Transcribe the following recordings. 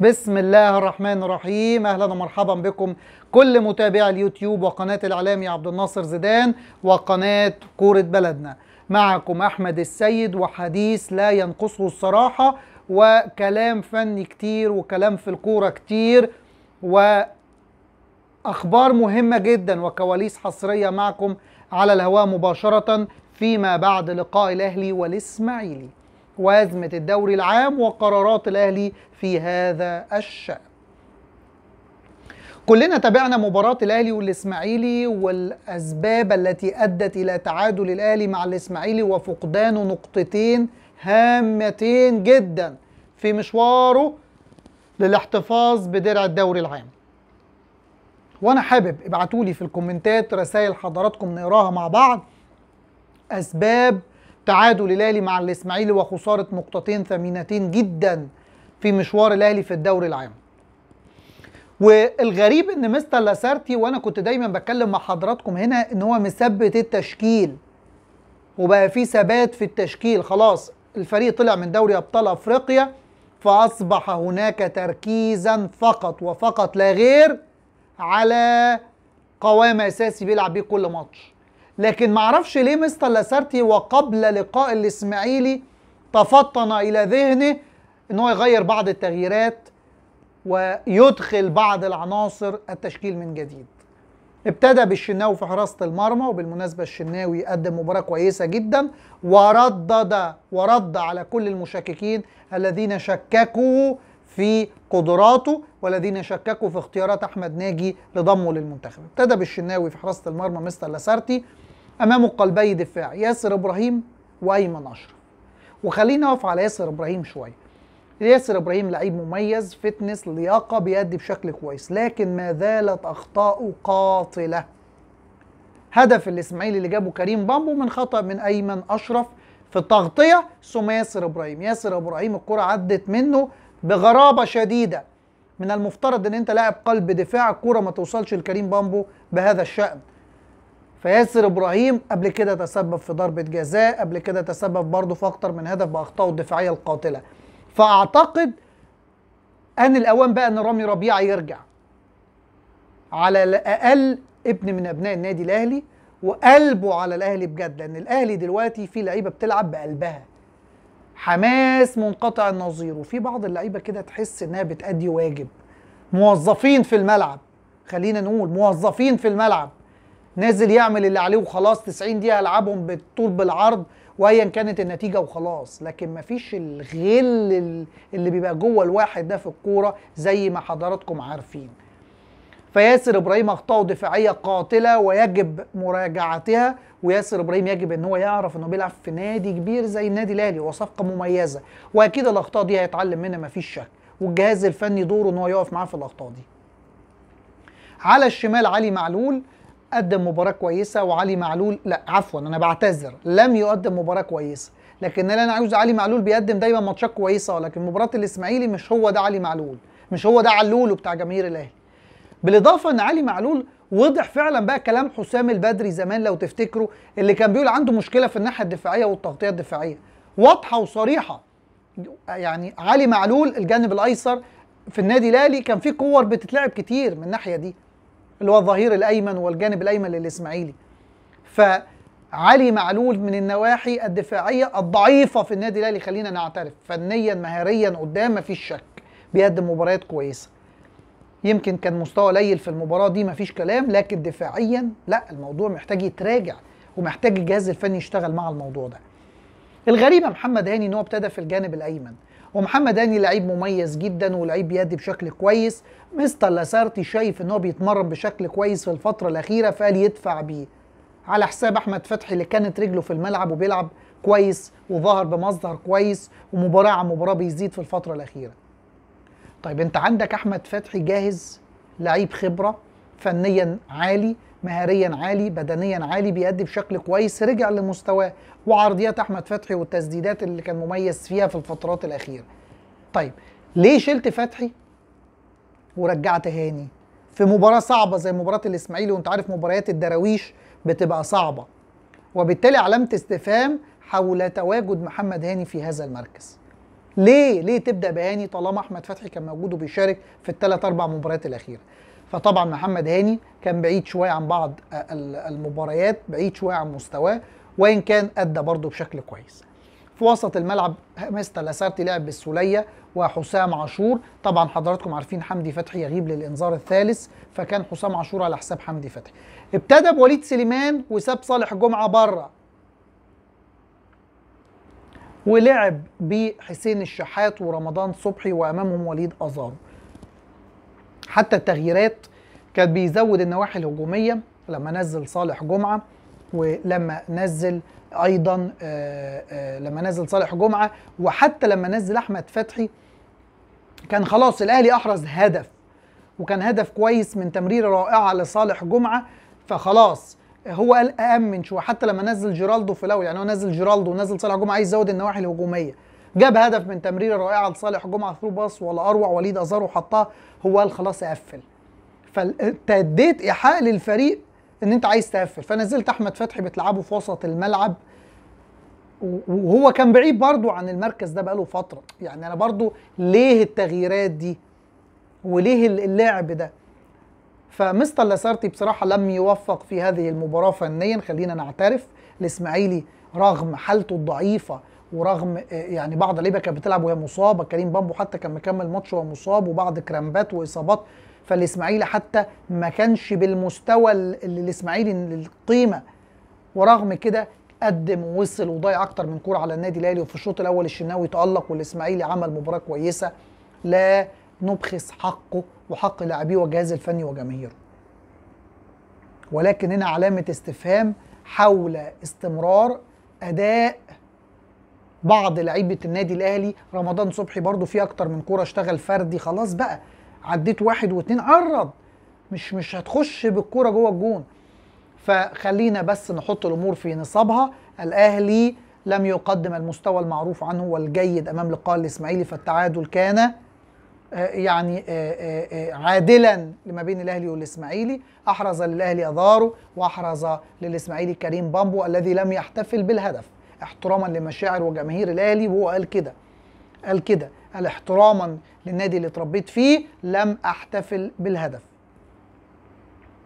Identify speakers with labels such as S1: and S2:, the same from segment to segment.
S1: بسم الله الرحمن الرحيم اهلا ومرحبا بكم كل متابعي اليوتيوب وقناه الاعلامي عبد الناصر زيدان وقناه كوره بلدنا معكم احمد السيد وحديث لا ينقصه الصراحه وكلام فني كتير وكلام في الكوره كتير واخبار مهمه جدا وكواليس حصريه معكم على الهواء مباشره فيما بعد لقاء الاهلي والاسماعيلي وأزمة الدوري العام وقرارات الأهلي في هذا الشأن كلنا تابعنا مباراة الأهلي والإسماعيلي والأسباب التي أدت إلى تعادل الأهلي مع الإسماعيلي وفقدانه نقطتين هامتين جدا في مشواره للاحتفاظ بدرع الدوري العام وأنا حابب ابعتولي في الكومنتات رسائل حضراتكم نقراها مع بعض أسباب تعادل الاهلي مع الاسماعيلي وخساره نقطتين ثمينتين جدا في مشوار الاهلي في الدوري العام والغريب ان مستر لاسارتي وانا كنت دايما بتكلم مع حضراتكم هنا ان هو مثبت التشكيل وبقى في ثبات في التشكيل خلاص الفريق طلع من دوري ابطال افريقيا فاصبح هناك تركيزا فقط وفقط لا غير على قوام اساسي بيلعب بيه كل ماتش لكن معرفش ليه مستر لاسارتي وقبل لقاء الاسماعيلي تفطن الى ذهنه ان هو يغير بعض التغييرات ويدخل بعض العناصر التشكيل من جديد ابتدى بالشناوي في حراسة المرمى وبالمناسبة الشناوي قدم مباراة كويسة جدا وردد ورد على كل المشككين الذين شككوا في قدراته والذين شككوا في اختيارات أحمد ناجي لضمه للمنتخب ابتدى بالشناوي في حراسة المرمى مستر لاسارتي امامه قلبي دفاع ياسر ابراهيم وايمن اشرف وخلينا نقف على ياسر ابراهيم شويه ياسر ابراهيم لعيب مميز فتنس لياقه بيأدي بشكل كويس لكن ما زالت اخطائه قاتله هدف الاسماعيلي اللي جابه كريم بامبو من خطا من ايمن اشرف في التغطيه ثم ياسر ابراهيم ياسر ابراهيم الكره عدت منه بغرابه شديده من المفترض ان انت لاعب قلب دفاع الكره ما توصلش لكريم بامبو بهذا الشأن فياسر ابراهيم قبل كده تسبب في ضربه جزاء قبل كده تسبب برضه في اكتر من هدف باخطائه الدفاعيه القاتله فاعتقد ان الاوان بقى ان رامي ربيعه يرجع على الاقل ابن من ابناء النادي الاهلي وقلبه على الاهلي بجد لان الاهلي دلوقتي في لعيبه بتلعب بقلبها حماس منقطع النظير وفي بعض اللعيبه كده تحس انها بتأدي واجب موظفين في الملعب خلينا نقول موظفين في الملعب نازل يعمل اللي عليه وخلاص 90 دقيقه العبهم بالطول بالعرض وايا كانت النتيجه وخلاص لكن مفيش الغل اللي بيبقى جوه الواحد ده في الكوره زي ما حضراتكم عارفين فياسر ابراهيم اخطاء دفاعيه قاتله ويجب مراجعتها وياسر ابراهيم يجب ان هو يعرف انه بيلعب في نادي كبير زي النادي الاهلي وصفقه مميزه واكيد الاخطاء دي هيتعلم منها مفيش شك والجهاز الفني دوره ان هو يقف معاه في الاخطاء دي على الشمال علي معلول قدم مباراه كويسه وعلي معلول لا عفوا انا بعتذر لم يقدم مباراه كويسه لكن اللي انا عاوزه علي معلول بيقدم دايما ماتشات كويسه ولكن مباراه الاسماعيلي مش هو ده علي معلول مش هو ده علوله بتاع جماهير الاهلي بالاضافه ان علي معلول وضح فعلا بقى كلام حسام البدري زمان لو تفتكروا اللي كان بيقول عنده مشكله في الناحيه الدفاعيه والتغطيه الدفاعيه واضحه وصريحه يعني علي معلول الجانب الايسر في النادي الاهلي كان في كور بتتلعب كتير من الناحيه دي اللي هو الظهير الايمن والجانب الايمن للاسماعيلي فعلي معلول من النواحي الدفاعيه الضعيفه في النادي الاهلي خلينا نعترف فنيا مهاريا قدام مفيش شك بيقدم مباريات كويسه يمكن كان مستوى قليل في المباراه دي مفيش كلام لكن دفاعيا لا الموضوع محتاج يتراجع ومحتاج الجهاز الفني يشتغل مع الموضوع ده الغريب يا محمد هاني ان هو ابتدى في الجانب الايمن ومحمد هاني لعيب مميز جدا ولعيب بيأدي بشكل كويس مستر لاسارتي شايف ان هو بيتمرن بشكل كويس في الفتره الاخيره فقال يدفع بيه على حساب احمد فتحي اللي كانت رجله في الملعب وبيلعب كويس وظهر بمظهر كويس ومباراه عن مباراه بيزيد في الفتره الاخيره طيب انت عندك احمد فتحي جاهز لعيب خبره فنيا عالي مهاريا عالي بدنيا عالي بيأدي بشكل كويس رجع لمستواه وعرضيات احمد فتحي والتسديدات اللي كان مميز فيها في الفترات الاخيره طيب ليه شلت فتحي ورجعت هاني في مباراه صعبه زي مباراه الاسماعيلي وانت عارف مباريات الدراويش بتبقى صعبه وبالتالي علامه استفهام حول تواجد محمد هاني في هذا المركز ليه ليه تبدا بهاني طالما احمد فتحي كان موجود وبيشارك في الثلاث اربع مباريات الاخيره فطبعا محمد هاني كان بعيد شويه عن بعض آه، المباريات بعيد شويه عن مستواه وان كان ادى برضه بشكل كويس في وسط الملعب مستر لاسارتي لعب بالسوليه وحسام عاشور طبعا حضراتكم عارفين حمدي فتحي يغيب للانذار الثالث فكان حسام عاشور على حساب حمدي فتحي ابتدى بوليد سليمان وساب صالح جمعه بره ولعب بحسين الشحات ورمضان صبحي وامامهم وليد ازارو حتى التغييرات كان بيزود النواحي الهجوميه لما نزل صالح جمعه ولما نزل ايضا آه، آه، لما نزل صالح جمعه وحتى لما نزل احمد فتحي كان خلاص الاهلي احرز هدف وكان هدف كويس من تمريره رائعه لصالح جمعه فخلاص هو قال امن شويه حتى لما نزل جيرالدو في الاول يعني هو نزل جيرالدو ونزل صالح جمعه عايز يزود النواحي الهجوميه جاب هدف من تمريره رائعه لصالح جمعه ثرو باص ولا اروع وليد ازار وحطها هو قال خلاص اقفل فانت اديت ايحاء للفريق ان انت عايز تقفل فنزلت احمد فتحي بتلعبه في وسط الملعب وهو كان بعيد برضو عن المركز ده بقاله فتره يعني انا برضو ليه التغييرات دي وليه اللعب ده فمستر لاسارتي بصراحه لم يوفق في هذه المباراه فنيا خلينا نعترف الاسماعيلي رغم حالته الضعيفه ورغم آه، يعني بعض اللعيبه كانت بتلعب وهي مصابه كريم بامبو حتى كان مكمل ماتش وهو مصاب وبعض كرامبات واصابات فالاسماعيلي حتى ما كانش بالمستوى اللي الاسماعيلي القيمه ورغم كده قدم ووصل وضيع اكتر من كوره على النادي الاهلي وفي الشوط الاول الشناوي تالق والاسماعيلي عمل مباراه كويسه لا نبخس حقه وحق لاعبيه والجهاز الفني وجماهيره ولكن هنا علامه استفهام حول استمرار اداء بعض لعيبه النادي الاهلي رمضان صبحي برضو في اكتر من كوره اشتغل فردي خلاص بقى عديت واحد واتنين قرب مش مش هتخش بالكوره جوه الجون فخلينا بس نحط الامور في نصابها الاهلي لم يقدم المستوى المعروف عنه والجيد امام لقاء الاسماعيلي فالتعادل كان آه، يعني آه، آه، عادلا لما بين الاهلي والاسماعيلي احرز للاهلي اداره واحرز للاسماعيلي كريم بامبو الذي لم يحتفل بالهدف احتراما لمشاعر وجماهير الاهلي وهو قال كده قال كده قال احتراما للنادي اللي اتربيت فيه لم احتفل بالهدف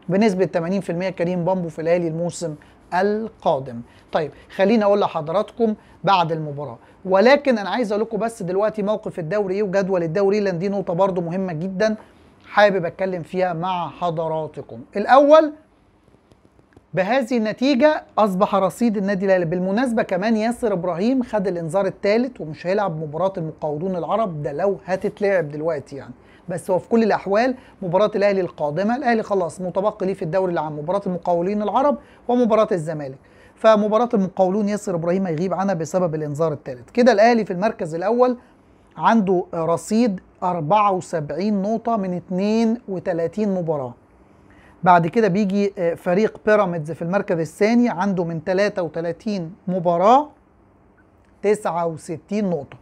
S1: بنسبة 80% كريم بامبو في الاهلي الموسم القادم طيب خليني اقول لحضراتكم بعد المباراه ولكن انا عايز اقول لكم بس دلوقتي موقف الدوري ايه وجدول الدوري لان دي نقطه برضو مهمه جدا حابب اتكلم فيها مع حضراتكم الاول بهذه النتيجة أصبح رصيد النادي الأهلي بالمناسبة كمان ياسر إبراهيم خد الإنذار الثالث ومش هيلعب مباراة المقاولون العرب ده لو هتتلعب دلوقتي يعني بس هو في كل الأحوال مباراة الأهلي القادمة الأهلي خلاص متبقي ليه في الدوري العام مباراة المقاولين العرب ومباراة الزمالك فمباراة المقاولون ياسر إبراهيم هيغيب عنها بسبب الإنذار الثالث كده الأهلي في المركز الأول عنده رصيد 74 نقطة من 32 مباراة بعد كده بيجي آه، فريق بيراميدز في المركز الثاني عنده من 33 مباراة 69 نقطة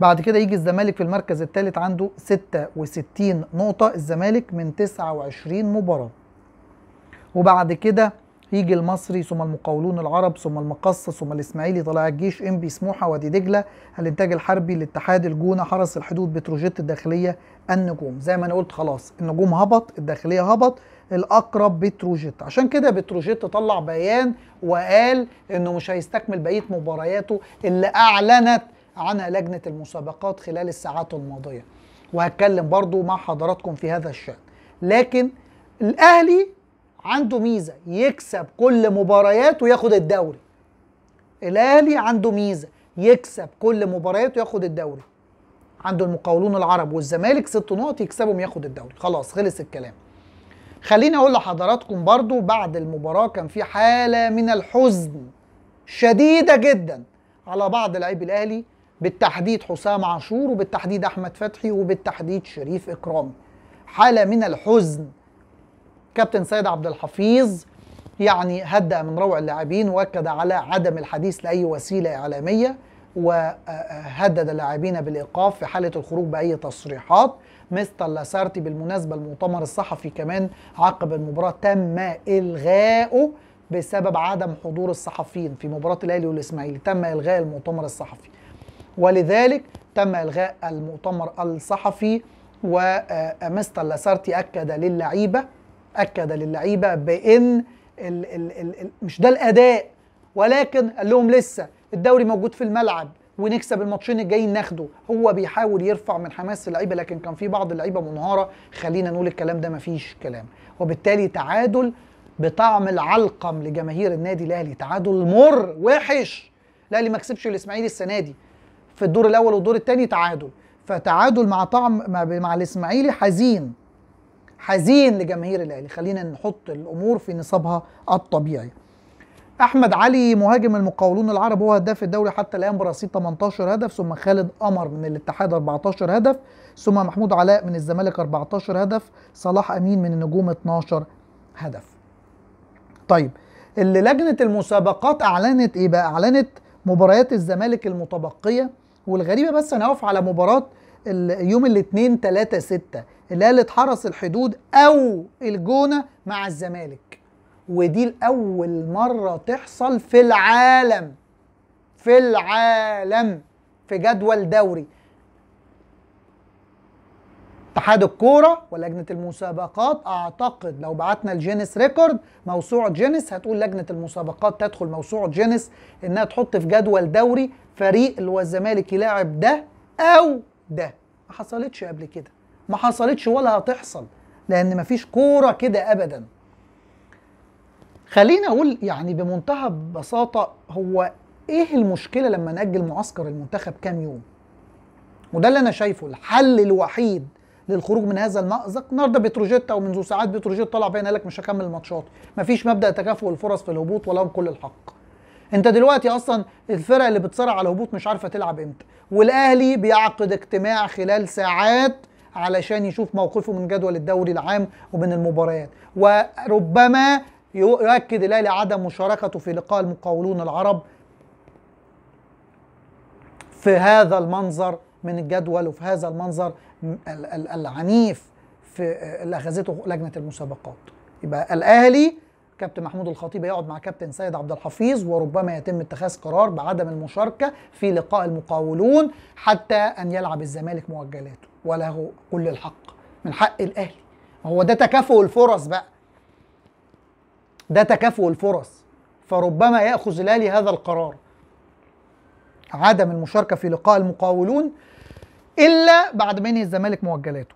S1: بعد كده يجي الزمالك في المركز الثالث عنده 66 نقطة الزمالك من 29 مباراة وبعد كده يجي المصري ثم المقاولون العرب ثم المقصة ثم الإسماعيلي طلائع الجيش إنبي سموحة وادي دجلة الإنتاج الحربي الاتحاد الجونة حرس الحدود بتروجيت الداخلية النجوم زي ما أنا قلت خلاص النجوم هبط الداخلية هبط الاقرب بتروجيت عشان كده بتروجيت طلع بيان وقال انه مش هيستكمل بقيه مبارياته اللي اعلنت عنها لجنه المسابقات خلال الساعات الماضيه وهتكلم برضو مع حضراتكم في هذا الشان لكن الاهلي عنده ميزه يكسب كل مبارياته وياخد الدوري الاهلي عنده ميزه يكسب كل مبارياته وياخد الدوري عنده المقاولون العرب والزمالك ست نقط يكسبهم ياخد الدوري خلاص خلص الكلام خليني اقول لحضراتكم برضو بعد المباراه كان في حاله من الحزن شديده جدا على بعض لاعبي الاهلي بالتحديد حسام عاشور وبالتحديد احمد فتحي وبالتحديد شريف اكرامي حاله من الحزن كابتن سيد عبد الحفيظ يعني هدأ من روع اللاعبين واكد على عدم الحديث لاي وسيله اعلاميه وهدد اللاعبين بالايقاف في حاله الخروج باي تصريحات مستر لاسارتي بالمناسبة المؤتمر الصحفي كمان عقب المباراة تم الغائه بسبب عدم حضور الصحفيين في مباراة الأهلي والإسماعيلي تم إلغاء المؤتمر الصحفي ولذلك تم إلغاء المؤتمر الصحفي ومستر آه، لاسارتي أكد للعيبة أكد للعيبة بأن الـ الـ الـ مش ده الأداء ولكن قال لهم لسه الدوري موجود في الملعب ونكسب الماتشين الجايين ناخده هو بيحاول يرفع من حماس اللعيبه لكن كان في بعض اللعيبه منهاره خلينا نقول الكلام ده مفيش كلام وبالتالي تعادل بطعم العلقم لجماهير النادي الاهلي تعادل مر وحش الاهلي ما كسبش الاسماعيلي السنه دي في الدور الاول والدور الثاني تعادل فتعادل مع طعم مع الاسماعيلي حزين حزين لجماهير الاهلي خلينا نحط الامور في نصابها الطبيعي احمد علي مهاجم المقاولون العرب هو هداف الدوري حتى الان برصيد 18 هدف ثم خالد قمر من الاتحاد 14 هدف ثم محمود علاء من الزمالك 14 هدف صلاح امين من النجوم 12 هدف طيب اللي لجنه المسابقات اعلنت ايه بقى اعلنت مباريات الزمالك المتبقيه والغريبه بس انا هقف على مباراه يوم الاثنين 3 6 اللي قالت حرس الحدود او الجونه مع الزمالك ودي لأول مرة تحصل في العالم في العالم في جدول دوري اتحاد الكوره ولجنه المسابقات اعتقد لو بعتنا الجينيس ريكورد موسوعه جينيس هتقول لجنه المسابقات تدخل موسوعه جينيس انها تحط في جدول دوري فريق اللي هو الزمالك يلاعب ده او ده ما حصلتش قبل كده ما حصلتش ولا هتحصل لان مفيش كوره كده ابدا خليني اقول يعني بمنتهى ببساطه هو ايه المشكله لما ناجل معسكر المنتخب كام يوم وده اللي انا شايفه الحل الوحيد للخروج من هذا المأزق النهارده بتروجيتا ومنذ ساعات بتروجيت طلع بين قال لك مش هكمل الماتشات مفيش مبدا تكافؤ الفرص في الهبوط ولهم كل الحق انت دلوقتي اصلا الفرق اللي بتصارع على الهبوط مش عارفه تلعب امتى والاهلي بيعقد اجتماع خلال ساعات علشان يشوف موقفه من جدول الدوري العام ومن المباريات وربما يؤكد الاهلي عدم مشاركته في لقاء المقاولون العرب في هذا المنظر من الجدول وفي هذا المنظر العنيف في اللي اخذته لجنه المسابقات يبقى الاهلي كابتن محمود الخطيب يقعد مع كابتن سيد عبد الحفيظ وربما يتم اتخاذ قرار بعدم المشاركه في لقاء المقاولون حتى ان يلعب الزمالك مؤجلاته وله كل الحق من حق الاهلي هو ده تكافؤ الفرص بقى ده تكافؤ الفرص فربما ياخذ الاهلي هذا القرار عدم المشاركه في لقاء المقاولون الا بعد ما ينهي الزمالك موجلاته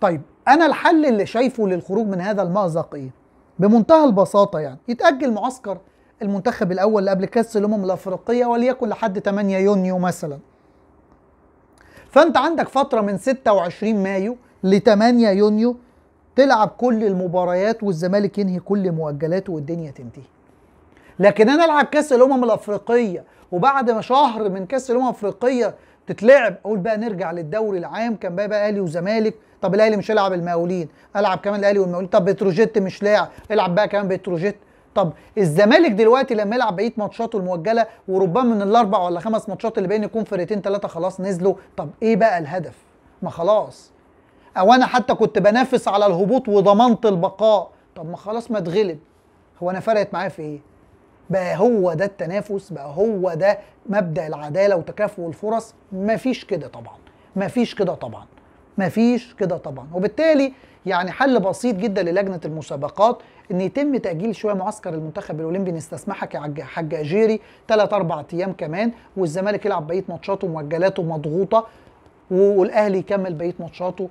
S1: طيب انا الحل اللي شايفه للخروج من هذا المازق ايه بمنتهى البساطه يعني يتاجل معسكر المنتخب الاول اللي قبل كاس الامم الافريقيه وليكن لحد 8 يونيو مثلا فانت عندك فتره من 26 مايو ل 8 يونيو تلعب كل المباريات والزمالك ينهي كل مؤجلاته والدنيا تنتهي لكن انا العب كاس الامم الافريقيه وبعد ما شهر من كاس الامم الافريقيه تتلعب اقول بقى نرجع للدوري العام كان بقى, بقى اهلي وزمالك طب الاهلي مش هيلعب المقاولين العب كمان الاهلي والمقاولين طب بتروجيت مش لاعب العب بقى كمان بتروجيت طب الزمالك دلوقتي لما يلعب بقيه ماتشاته المؤجله وربما من الاربع ولا خمس ماتشات اللي باين يكون فرقتين ثلاثه خلاص نزلوا طب ايه بقى الهدف ما خلاص او انا حتى كنت بنافس على الهبوط وضمنت البقاء طب ما خلاص ما اتغلب هو انا فرقت معايا في ايه بقى هو ده التنافس بقى هو ده مبدا العداله وتكافؤ الفرص مفيش كده طبعا مفيش كده طبعا مفيش كده طبعا وبالتالي يعني حل بسيط جدا للجنه المسابقات ان يتم تاجيل شويه معسكر المنتخب الاولمبي نستسمحك يا حاج اجيري 3 4 ايام كمان والزمالك يلعب بقيه ماتشاته ومؤجلاته مضغوطه والاهلي يكمل بقيه ماتشاته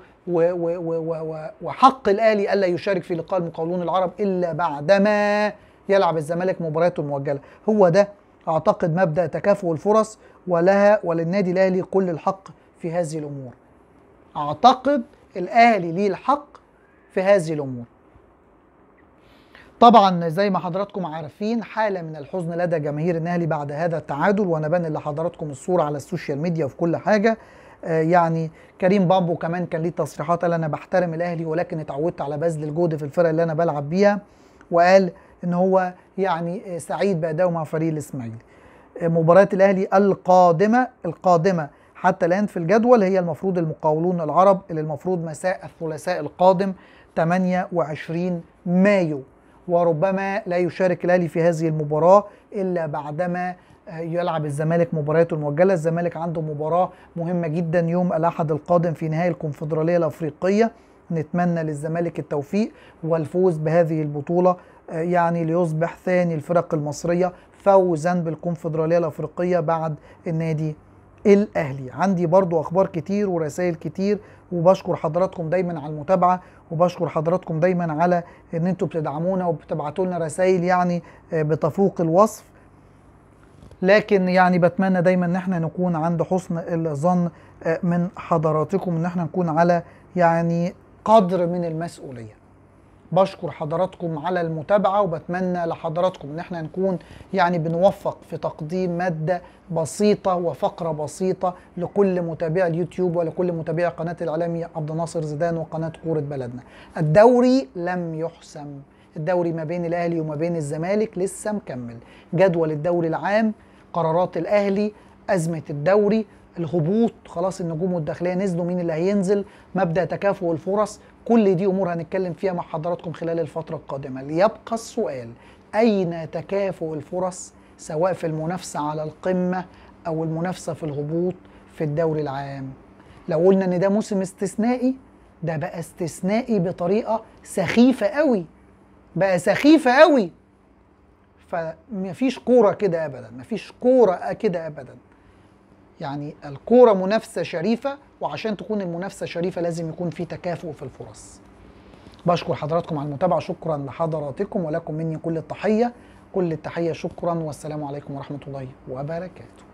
S1: وحق الاهلي الا يشارك في لقاء المقاولون العرب الا بعدما يلعب الزمالك مبارياته المؤجله هو ده اعتقد مبدا تكافؤ الفرص ولها وللنادي الاهلي كل الحق في هذه الامور اعتقد الاهلي ليه الحق في هذه الامور طبعا زي ما حضراتكم عارفين حاله من الحزن لدى جماهير الاهلي بعد هذا التعادل وانا بان لحضراتكم الصوره على السوشيال ميديا وفي كل حاجه آه، يعني كريم بامبو كمان كان ليه تصريحات قال انا بحترم الاهلي ولكن اتعودت على بذل الجهد في الفرق اللي انا بلعب بيها وقال ان هو يعني سعيد بادائه مع فريق الاسماعيلي آه، مباريات الاهلي القادمه القادمه حتى الان في الجدول هي المفروض المقاولون العرب اللي المفروض مساء الثلاثاء القادم 28 مايو وربما لا يشارك الاهلي في هذه المباراه الا بعدما يلعب الزمالك مبارياته المؤجله الزمالك عنده مباراه مهمه جدا يوم الاحد القادم في نهائي الكونفدراليه الافريقيه نتمنى للزمالك التوفيق والفوز بهذه البطوله آه، يعني ليصبح ثاني الفرق المصريه فوزا بالكونفدراليه الافريقيه بعد النادي الاهلي عندي برضو اخبار كتير ورسائل كتير وبشكر حضراتكم دايما على المتابعه وبشكر حضراتكم دايما على ان أنتم بتدعمونا وبتبعتوا لنا رسائل يعني آه، بتفوق الوصف لكن يعني بتمنى دايما ان احنا نكون عند حسن الظن آه، من حضراتكم ان احنا نكون على يعني قدر من المسؤوليه بشكر حضراتكم على المتابعة وبتمنى لحضراتكم ان احنا نكون يعني بنوفق في تقديم مادة بسيطة وفقرة بسيطة لكل متابعي اليوتيوب ولكل متابعي قناة الإعلامي عبد الناصر زيدان وقناة كورة بلدنا الدوري لم يحسم الدوري ما بين الاهلي وما بين الزمالك لسه مكمل جدول الدوري العام قرارات الاهلي ازمه الدوري الهبوط خلاص النجوم والداخليه نزلوا مين اللي هينزل مبدا تكافؤ الفرص كل دي امور هنتكلم فيها مع حضراتكم خلال الفتره القادمه ليبقى السؤال اين تكافؤ الفرص سواء في المنافسه على القمه او المنافسه في الهبوط في الدوري العام لو قلنا ان ده موسم استثنائي ده بقى استثنائي بطريقه سخيفه قوي بقى سخيفه قوي فمفيش كوره كده ابدا مفيش كوره كده ابدا يعني الكوره منافسه شريفه وعشان تكون المنافسه شريفه لازم يكون في تكافؤ في الفرص بشكر حضراتكم على المتابعه شكرا لحضراتكم ولكم مني كل التحيه كل التحيه شكرا والسلام عليكم ورحمه الله وبركاته